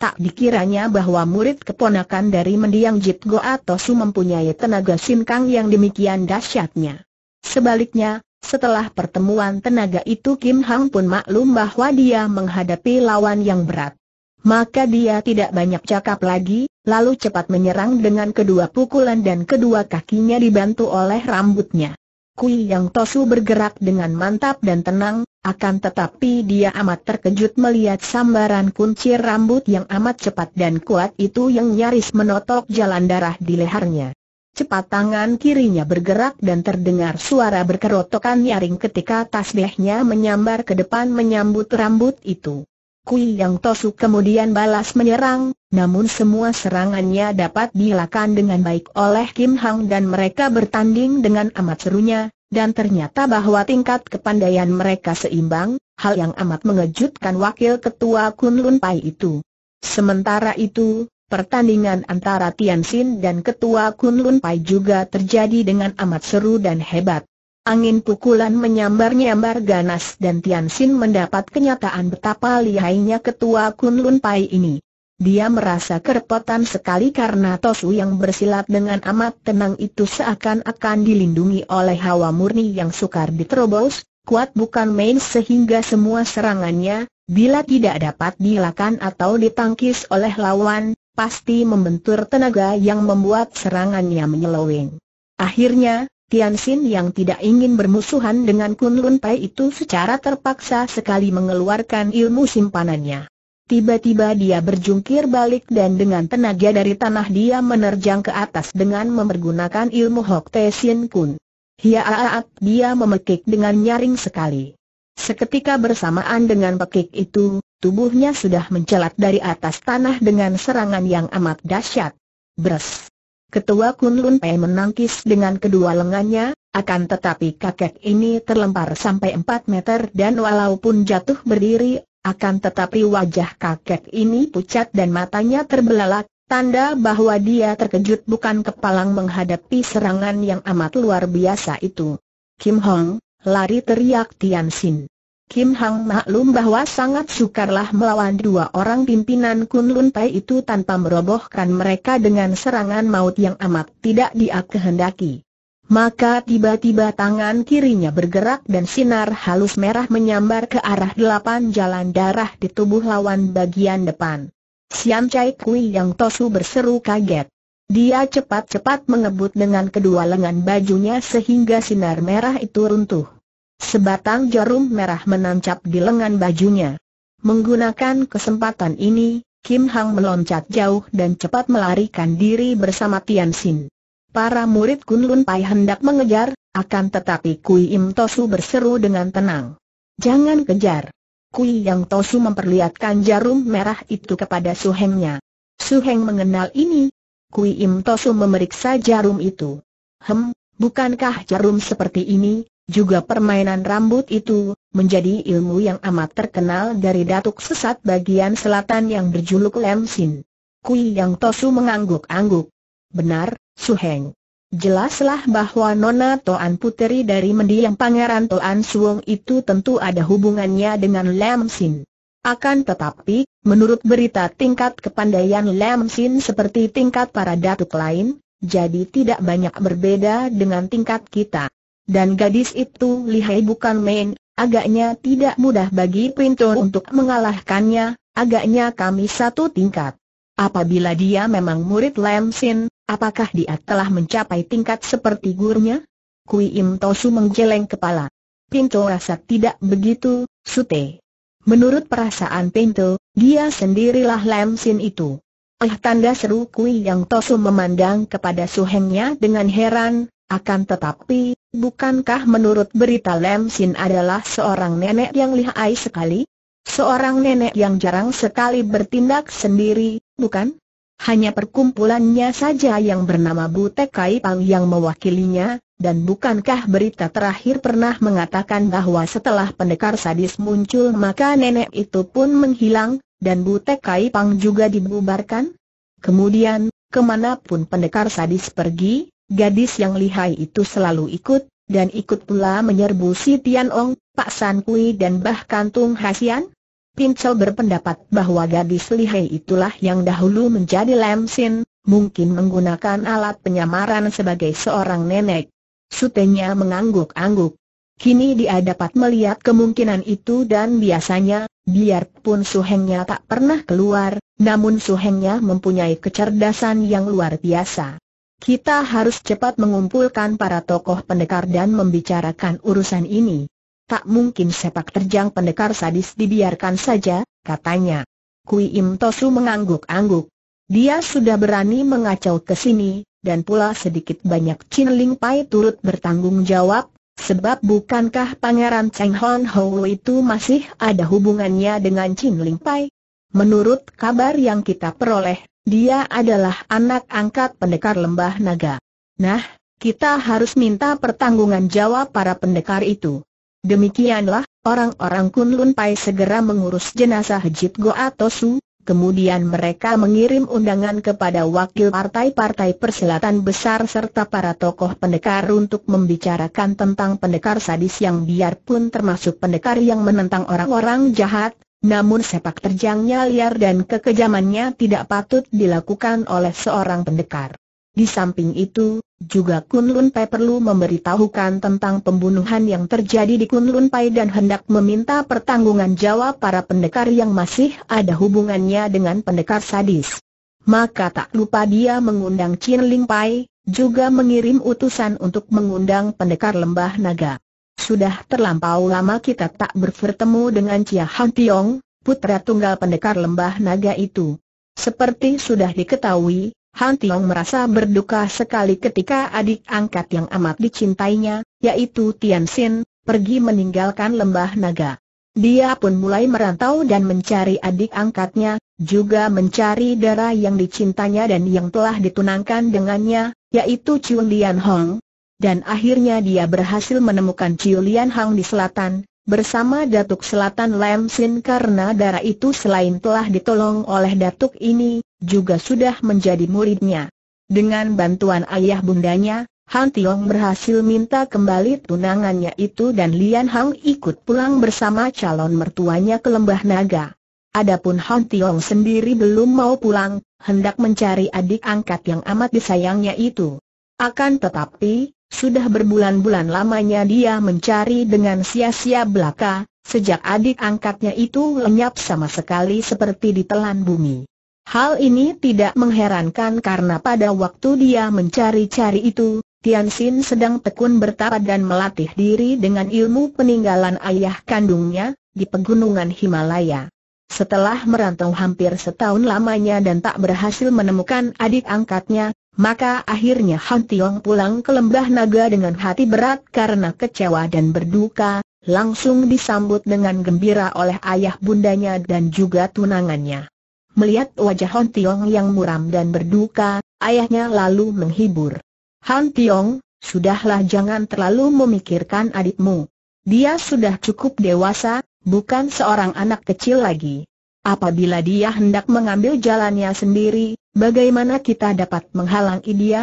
Tak dikiranya bahwa murid keponakan dari mendiang Jit Goa Tosu mempunyai tenaga sinkang yang demikian dahsyatnya. Sebaliknya, setelah pertemuan tenaga itu Kim Hang pun maklum bahwa dia menghadapi lawan yang berat. Maka dia tidak banyak cakap lagi, lalu cepat menyerang dengan kedua pukulan dan kedua kakinya dibantu oleh rambutnya. Kui Yang Tosu bergerak dengan mantap dan tenang, akan tetapi dia amat terkejut melihat sambaran kunci rambut yang amat cepat dan kuat itu yang nyaris menotok jalan darah di lehernya. Cepat tangan kirinya bergerak dan terdengar suara berkerotokan nyaring ketika tasbihnya menyambar ke depan menyambut rambut itu. Kui Yang Tosu kemudian balas menyerang, namun semua serangannya dapat dilakukan dengan baik oleh Kim Hang dan mereka bertanding dengan amat serunya, dan ternyata bahwa tingkat kepandaian mereka seimbang, hal yang amat mengejutkan wakil ketua Kun Lun Pai itu. Sementara itu, Pertandingan antara Tianxin dan Ketua Kunlun Pai juga terjadi dengan amat seru dan hebat. Angin pukulan menyambar-nyambar ganas dan Tianxin mendapat kenyataan betapa lihainya Ketua Kunlun Pai ini. Dia merasa kerepotan sekali karena Tosu yang bersilat dengan amat tenang itu seakan-akan dilindungi oleh hawa murni yang sukar diterobos, kuat bukan main sehingga semua serangannya, bila tidak dapat dilakukan atau ditangkis oleh lawan, pasti membentur tenaga yang membuat serangannya menyeloweng. Akhirnya, Tian Xin yang tidak ingin bermusuhan dengan Kun Lun Tai itu secara terpaksa sekali mengeluarkan ilmu simpanannya. Tiba-tiba dia berjungkir balik dan dengan tenaga dari tanah dia menerjang ke atas dengan mempergunakan ilmu Hok Te Sin Kun. Hiaaat dia memekik dengan nyaring sekali. Seketika bersamaan dengan pekik itu, Tubuhnya sudah mencelat dari atas tanah dengan serangan yang amat dahsyat. Bres. Ketua Kunlun Pei menangkis dengan kedua lengannya, akan tetapi kakek ini terlempar sampai 4 meter dan walaupun jatuh berdiri, akan tetapi wajah kakek ini pucat dan matanya terbelalak, tanda bahwa dia terkejut bukan kepalang menghadapi serangan yang amat luar biasa itu. Kim Hong, lari teriak Tian Xin. Kim Hang maklum bahwa sangat sukarlah melawan dua orang pimpinan Kun Lun Tai itu tanpa merobohkan mereka dengan serangan maut yang amat tidak dia kehendaki. Maka tiba-tiba tangan kirinya bergerak dan sinar halus merah menyambar ke arah delapan jalan darah di tubuh lawan bagian depan. Siam Chai Kui yang Tosu berseru kaget. Dia cepat-cepat mengebut dengan kedua lengan bajunya sehingga sinar merah itu runtuh. Sebatang jarum merah menancap di lengan bajunya. Menggunakan kesempatan ini, Kim Hang meloncat jauh dan cepat melarikan diri bersama Tian Xin. Para murid Kun Lun Pai hendak mengejar, akan tetapi Kui Im Tosu berseru dengan tenang. Jangan kejar. Kui Yang Tosu memperlihatkan jarum merah itu kepada Su Hengnya. Su Heng mengenal ini. Kui Im Tosu memeriksa jarum itu. Hem, bukankah jarum seperti ini, juga permainan rambut itu, menjadi ilmu yang amat terkenal dari datuk sesat bagian selatan yang berjuluk Lem Sin. Kui Yang Tosu mengangguk-angguk. Benar, Suheng. Jelaslah bahwa Nona Toan Puteri dari mendiang Pangeran Toan Suong itu tentu ada hubungannya dengan Lem Sin. Akan tetapi, menurut berita tingkat kepandaian Lem Sin seperti tingkat para datuk lain, jadi tidak banyak berbeda dengan tingkat kita. Dan gadis itu lihai bukan main, agaknya tidak mudah bagi Pinto untuk mengalahkannya, agaknya kami satu tingkat. Apabila dia memang murid Lam Sin, apakah dia telah mencapai tingkat seperti gurunya? Kui Im Tosu menggeleng kepala. Pinto rasa tidak begitu, Sute. Menurut perasaan Pinto, dia sendirilah Lam Sin itu. Eh tanda seru Kui Yang Tosu memandang kepada suhengnya dengan heran, akan tetapi, Bukankah menurut berita Lem Sin adalah seorang nenek yang lihai sekali? Seorang nenek yang jarang sekali bertindak sendiri, bukan? Hanya perkumpulannya saja yang bernama Butek Kai Pang yang mewakilinya, dan bukankah berita terakhir pernah mengatakan bahwa setelah pendekar sadis muncul maka nenek itu pun menghilang, dan Butek Kai Pang juga dibubarkan? Kemudian, kemanapun pendekar sadis pergi, Gadis yang lihai itu selalu ikut, dan ikut pula menyerbu si Tian Ong, Pak San Kui dan bahkan Tung Hasian. Pincel berpendapat bahwa gadis lihai itulah yang dahulu menjadi Lam Sin, mungkin menggunakan alat penyamaran sebagai seorang nenek. Sutenya mengangguk-angguk. Kini dia dapat melihat kemungkinan itu dan biasanya, biarpun suhengnya tak pernah keluar, namun suhengnya mempunyai kecerdasan yang luar biasa. Kita harus cepat mengumpulkan para tokoh pendekar dan membicarakan urusan ini. Tak mungkin sepak terjang pendekar sadis dibiarkan saja, katanya. Kui Im Tosu mengangguk-angguk. Dia sudah berani mengacau ke sini, dan pula sedikit banyak Chin Ling Pai turut bertanggung jawab, sebab bukankah Pangeran Cheng Hon Hou itu masih ada hubungannya dengan Chin Ling Pai? Menurut kabar yang kita peroleh, dia adalah anak angkat pendekar lembah naga. Nah, kita harus minta pertanggungan jawab para pendekar itu. Demikianlah, orang-orang Kunlun Pai segera mengurus jenazah Jit Goatosu, kemudian mereka mengirim undangan kepada wakil partai-partai perselatan besar serta para tokoh pendekar untuk membicarakan tentang pendekar sadis yang biarpun termasuk pendekar yang menentang orang-orang jahat, namun sepak terjangnya liar dan kekejamannya tidak patut dilakukan oleh seorang pendekar. Di samping itu, juga Kunlun Pai perlu memberitahukan tentang pembunuhan yang terjadi di Kunlun Pai dan hendak meminta pertanggungan jawab para pendekar yang masih ada hubungannya dengan pendekar sadis. Maka tak lupa dia mengundang Chin Ling Pai, juga mengirim utusan untuk mengundang pendekar lembah naga sudah terlampau lama kita tak bertemu dengan Cia Han Tiong, putra tunggal pendekar lembah naga itu. Seperti sudah diketahui, Han Tiong merasa berduka sekali ketika adik angkat yang amat dicintainya, yaitu Tian Xin, pergi meninggalkan lembah naga. Dia pun mulai merantau dan mencari adik angkatnya, juga mencari darah yang dicintanya dan yang telah ditunangkan dengannya, yaitu Chun Lian Hong, dan akhirnya dia berhasil menemukan Chiu Lian Hang di selatan, bersama Datuk Selatan Lam Sin karena darah itu selain telah ditolong oleh Datuk ini, juga sudah menjadi muridnya. Dengan bantuan ayah bundanya, Han Tiong berhasil minta kembali tunangannya itu dan Lian Hang ikut pulang bersama calon mertuanya ke Lembah Naga. Adapun Han Tiong sendiri belum mau pulang, hendak mencari adik angkat yang amat disayangnya itu. Akan tetapi, sudah berbulan-bulan lamanya dia mencari dengan sia-sia belaka, sejak adik angkatnya itu lenyap sama sekali seperti ditelan bumi. Hal ini tidak mengherankan karena pada waktu dia mencari-cari itu, Tian Xin sedang tekun bertapa dan melatih diri dengan ilmu peninggalan ayah kandungnya, di pegunungan Himalaya. Setelah merantau hampir setahun lamanya dan tak berhasil menemukan adik angkatnya, maka akhirnya Han Tiong pulang ke lembah naga dengan hati berat karena kecewa dan berduka, langsung disambut dengan gembira oleh ayah bundanya dan juga tunangannya. Melihat wajah Han Tiong yang muram dan berduka, ayahnya lalu menghibur. Han Tiong, sudahlah jangan terlalu memikirkan adikmu. Dia sudah cukup dewasa, bukan seorang anak kecil lagi. Apabila dia hendak mengambil jalannya sendiri, bagaimana kita dapat menghalangi dia?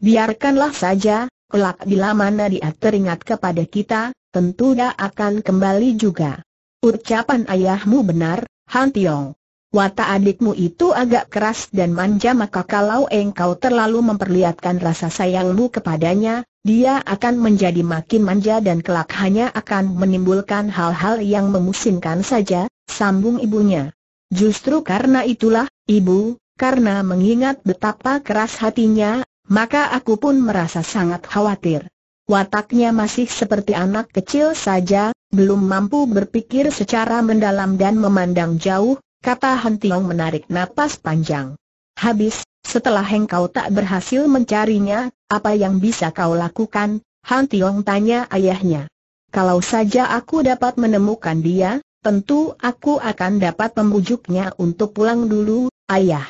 Biarkanlah saja, kelak bila mana dia teringat kepada kita, tentu dia akan kembali juga. Ucapan ayahmu benar, Han Tiong. Wata adikmu itu agak keras dan manja maka kalau engkau terlalu memperlihatkan rasa sayangmu kepadanya, dia akan menjadi makin manja dan kelak hanya akan menimbulkan hal-hal yang memusingkan saja, sambung ibunya. Justru karena itulah, Ibu, karena mengingat betapa keras hatinya, maka aku pun merasa sangat khawatir. Wataknya masih seperti anak kecil saja, belum mampu berpikir secara mendalam dan memandang jauh, kata Han Tiong menarik napas panjang. Habis, setelah engkau tak berhasil mencarinya, apa yang bisa kau lakukan? Han Tiong tanya ayahnya. Kalau saja aku dapat menemukan dia, Tentu aku akan dapat membujuknya untuk pulang dulu, ayah.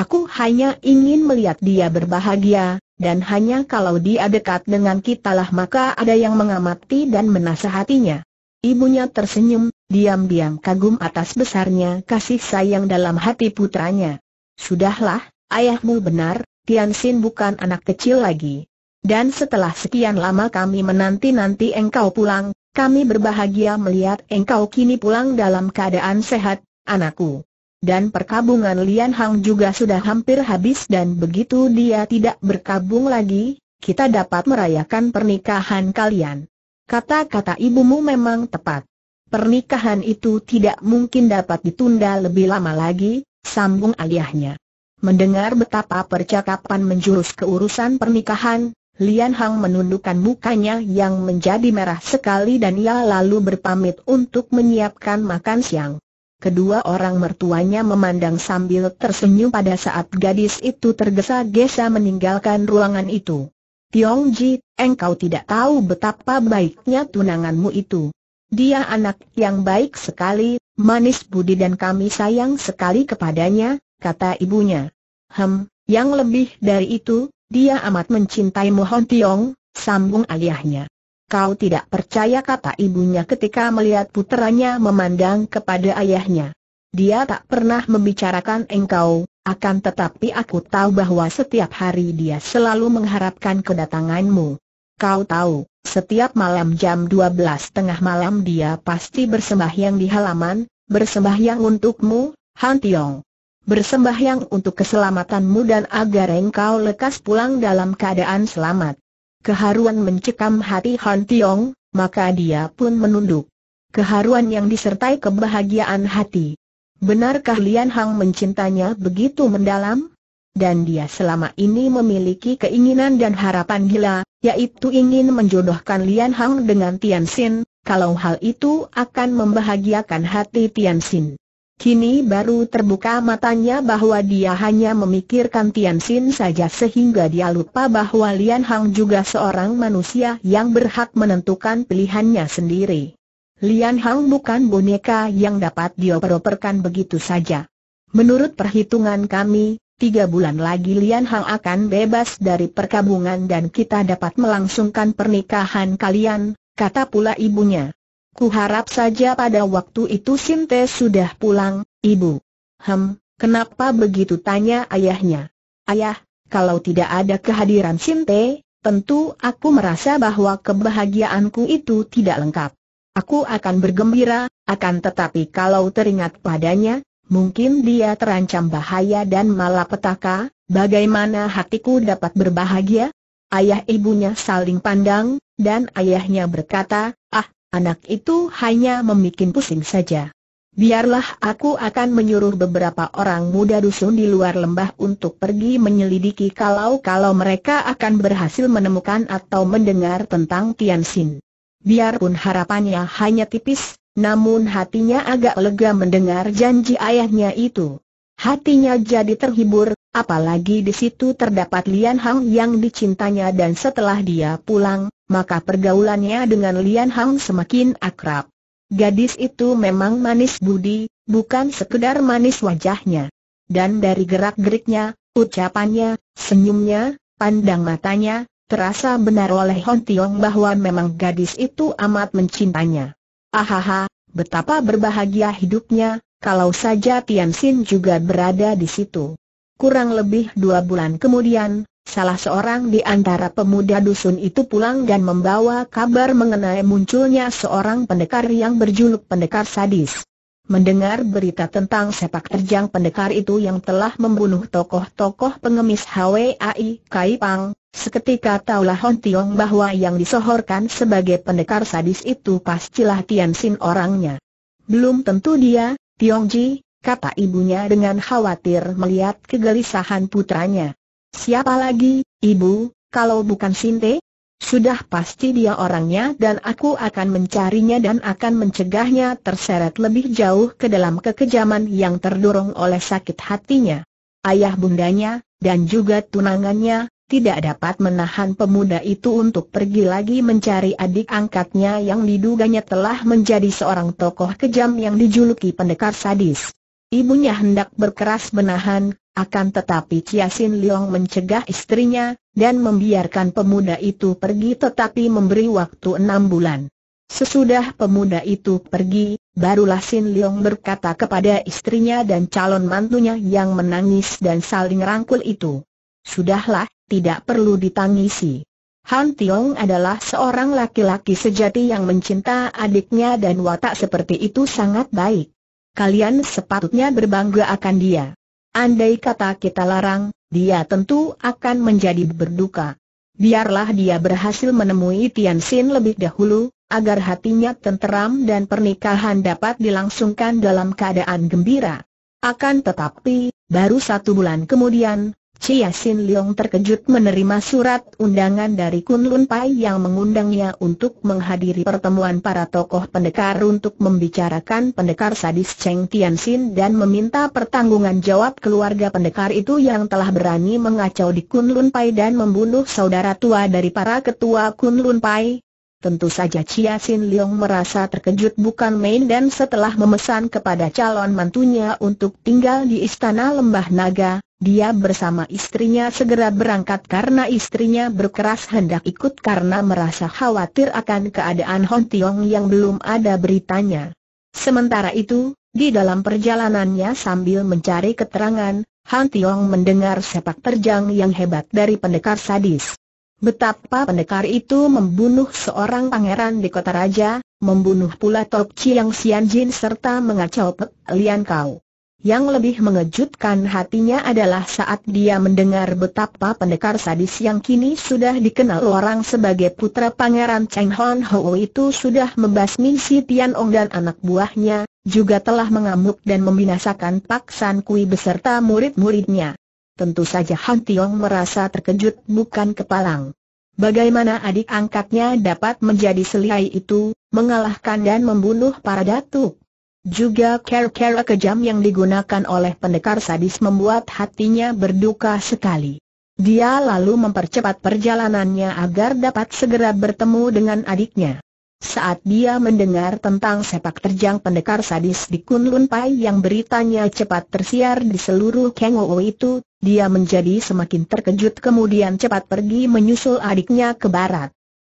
Aku hanya ingin melihat dia berbahagia, dan hanya kalau dia dekat dengan kita lah maka ada yang mengamati dan menasehatinya. Ibunya tersenyum, diam-diam kagum atas besarnya kasih sayang dalam hati putranya. Sudahlah, ayahmu benar, Tianxin bukan anak kecil lagi. Dan setelah sekian lama kami menanti-nanti engkau pulang, kami berbahagia melihat engkau kini pulang dalam keadaan sehat, anakku. Dan perkabungan Lian Hang juga sudah hampir habis dan begitu dia tidak berkabung lagi, kita dapat merayakan pernikahan kalian. Kata-kata ibumu memang tepat. Pernikahan itu tidak mungkin dapat ditunda lebih lama lagi, sambung ayahnya. Mendengar betapa percakapan menjurus ke urusan pernikahan, Lian Hang menundukkan mukanya yang menjadi merah sekali dan ia lalu berpamit untuk menyiapkan makan siang. Kedua orang mertuanya memandang sambil tersenyum pada saat gadis itu tergesa-gesa meninggalkan ruangan itu. Tiong Ji, engkau tidak tahu betapa baiknya tunanganmu itu. Dia anak yang baik sekali, manis budi dan kami sayang sekali kepadanya, kata ibunya. Hem, yang lebih dari itu, dia amat mencintai Mohon Tiong, sambung ayahnya. Kau tidak percaya kata ibunya ketika melihat puteranya memandang kepada ayahnya. Dia tak pernah membicarakan engkau, akan tetapi aku tahu bahwa setiap hari dia selalu mengharapkan kedatanganmu. Kau tahu, setiap malam jam 12 tengah malam dia pasti bersembahyang di halaman, bersembahyang untukmu, Han Tiong bersembahyang untuk keselamatanmu dan agar engkau lekas pulang dalam keadaan selamat. Keharuan mencekam hati Han Tiong, maka dia pun menunduk. Keharuan yang disertai kebahagiaan hati. Benarkah Lian Hang mencintanya begitu mendalam? Dan dia selama ini memiliki keinginan dan harapan gila, yaitu ingin menjodohkan Lian Hang dengan Tian Xin, kalau hal itu akan membahagiakan hati Tian Xin. Kini baru terbuka matanya bahwa dia hanya memikirkan Tian Xin saja sehingga dia lupa bahwa Lian Hang juga seorang manusia yang berhak menentukan pilihannya sendiri. Lian Hang bukan boneka yang dapat dioper-operkan begitu saja. Menurut perhitungan kami, tiga bulan lagi Lian Hang akan bebas dari perkabungan dan kita dapat melangsungkan pernikahan kalian, kata pula ibunya. Kuharap saja pada waktu itu Sinte sudah pulang, ibu. Hem, kenapa begitu tanya ayahnya? Ayah, kalau tidak ada kehadiran Sinte, tentu aku merasa bahwa kebahagiaanku itu tidak lengkap. Aku akan bergembira, akan tetapi kalau teringat padanya, mungkin dia terancam bahaya dan malapetaka, bagaimana hatiku dapat berbahagia? Ayah ibunya saling pandang, dan ayahnya berkata, ah, Anak itu hanya memikin pusing saja. Biarlah aku akan menyuruh beberapa orang muda dusun di luar lembah untuk pergi menyelidiki kalau-kalau mereka akan berhasil menemukan atau mendengar tentang Tian Xin. Biarpun harapannya hanya tipis, namun hatinya agak lega mendengar janji ayahnya itu. Hatinya jadi terhibur, apalagi di situ terdapat Lian Hang yang dicintanya dan setelah dia pulang, maka pergaulannya dengan Lian Hang semakin akrab. Gadis itu memang manis budi, bukan sekedar manis wajahnya. Dan dari gerak-geriknya, ucapannya, senyumnya, pandang matanya, terasa benar oleh Hon Tiong bahwa memang gadis itu amat mencintainya. Ahaha, betapa berbahagia hidupnya, kalau saja Tian Xin juga berada di situ. Kurang lebih dua bulan kemudian, Salah seorang di antara pemuda dusun itu pulang dan membawa kabar mengenai munculnya seorang pendekar yang berjuluk pendekar sadis. Mendengar berita tentang sepak terjang pendekar itu yang telah membunuh tokoh-tokoh pengemis HWAI Kai Pang, seketika taulah Hon Tiong bahwa yang disohorkan sebagai pendekar sadis itu pastilah Tian Sin orangnya. Belum tentu dia, Tiong Ji, kata ibunya dengan khawatir melihat kegelisahan putranya. Siapa lagi, ibu, kalau bukan Sinte? Sudah pasti dia orangnya dan aku akan mencarinya dan akan mencegahnya terseret lebih jauh ke dalam kekejaman yang terdorong oleh sakit hatinya. Ayah bundanya, dan juga tunangannya, tidak dapat menahan pemuda itu untuk pergi lagi mencari adik angkatnya yang diduganya telah menjadi seorang tokoh kejam yang dijuluki pendekar sadis. Ibunya hendak berkeras menahan, akan tetapi Sin Leong mencegah istrinya, dan membiarkan pemuda itu pergi tetapi memberi waktu enam bulan. Sesudah pemuda itu pergi, barulah Sin Leong berkata kepada istrinya dan calon mantunya yang menangis dan saling rangkul itu. Sudahlah, tidak perlu ditangisi. Han Tiong adalah seorang laki-laki sejati yang mencinta adiknya dan watak seperti itu sangat baik. Kalian sepatutnya berbangga akan dia. Andai kata kita larang, dia tentu akan menjadi berduka. Biarlah dia berhasil menemui Tian Xin lebih dahulu, agar hatinya tenteram dan pernikahan dapat dilangsungkan dalam keadaan gembira. Akan tetapi, baru satu bulan kemudian, Chia Sin Leong terkejut menerima surat undangan dari Kun Lun Pai yang mengundangnya untuk menghadiri pertemuan para tokoh pendekar untuk membicarakan pendekar sadis Cheng Tian Sin dan meminta pertanggungan jawab keluarga pendekar itu yang telah berani mengacau di Kun Lun Pai dan membunuh saudara tua dari para ketua Kun Lun Pai, Tentu saja Chia Sin Leong merasa terkejut bukan main dan setelah memesan kepada calon mantunya untuk tinggal di Istana Lembah Naga, dia bersama istrinya segera berangkat karena istrinya berkeras hendak ikut karena merasa khawatir akan keadaan Hon Tiong yang belum ada beritanya. Sementara itu, di dalam perjalanannya sambil mencari keterangan, Han Tiong mendengar sepak terjang yang hebat dari pendekar sadis. Betapa pendekar itu membunuh seorang pangeran di kota raja, membunuh pula Tok Chiang Jin serta mengacau Pek Lian Kau. Yang lebih mengejutkan hatinya adalah saat dia mendengar betapa pendekar sadis yang kini sudah dikenal orang sebagai putra pangeran Cheng Hon Ho itu sudah membasmi si Tian Ong dan anak buahnya, juga telah mengamuk dan membinasakan Pak San Kui beserta murid-muridnya. Tentu saja Han Tiong merasa terkejut bukan kepalang. Bagaimana adik angkatnya dapat menjadi seliai itu, mengalahkan dan membunuh para datuk? Juga kera-kera kejam yang digunakan oleh pendekar sadis membuat hatinya berduka sekali. Dia lalu mempercepat perjalanannya agar dapat segera bertemu dengan adiknya. Saat dia mendengar tentang sepak terjang pendekar sadis di Kunlun Pai yang beritanya cepat tersiar di seluruh Kengowo itu, dia menjadi semakin terkejut kemudian cepat pergi menyusul adiknya ke barat.